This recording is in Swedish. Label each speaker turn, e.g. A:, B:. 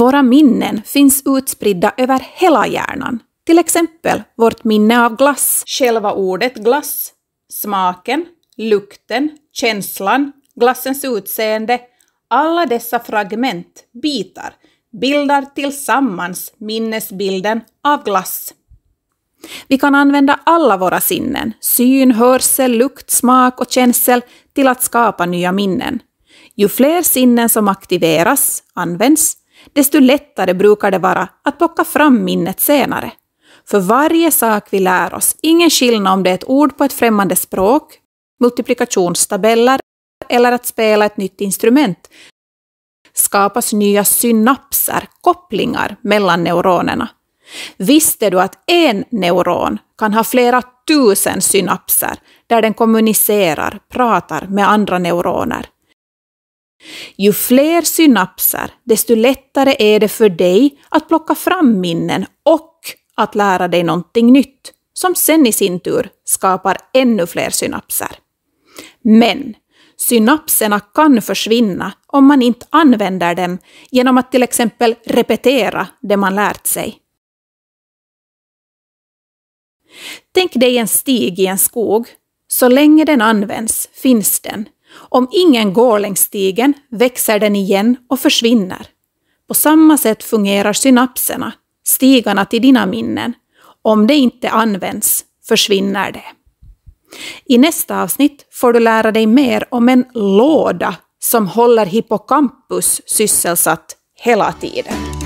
A: Våra minnen finns utspridda över hela hjärnan. Till exempel vårt minne av glass. Själva ordet glass, smaken, lukten, känslan, glassens utseende. Alla dessa fragment, bitar, bildar tillsammans minnesbilden av glass. Vi kan använda alla våra sinnen, syn, hörsel, lukt, smak och känsel, till att skapa nya minnen. Ju fler sinnen som aktiveras, används, desto lättare brukar det vara att plocka fram minnet senare. För varje sak vi lär oss, ingen skillnad om det är ett ord på ett främmande språk, multiplikationstabeller eller att spela ett nytt instrument, skapas nya synapser, kopplingar mellan neuronerna. Visste du att en neuron kan ha flera tusen synapser där den kommunicerar, pratar med andra neuroner? Ju fler synapser, desto lättare är det för dig att plocka fram minnen och att lära dig någonting nytt, som sen i sin tur skapar ännu fler synapser. Men synapserna kan försvinna om man inte använder dem genom att till exempel repetera det man lärt sig. Tänk dig en stig i en skog. Så länge den används finns den om ingen går längs stigen växer den igen och försvinner. På samma sätt fungerar synapserna, stigarna till dina minnen. Om det inte används försvinner det. I nästa avsnitt får du lära dig mer om en låda som håller hippocampus sysselsatt hela tiden.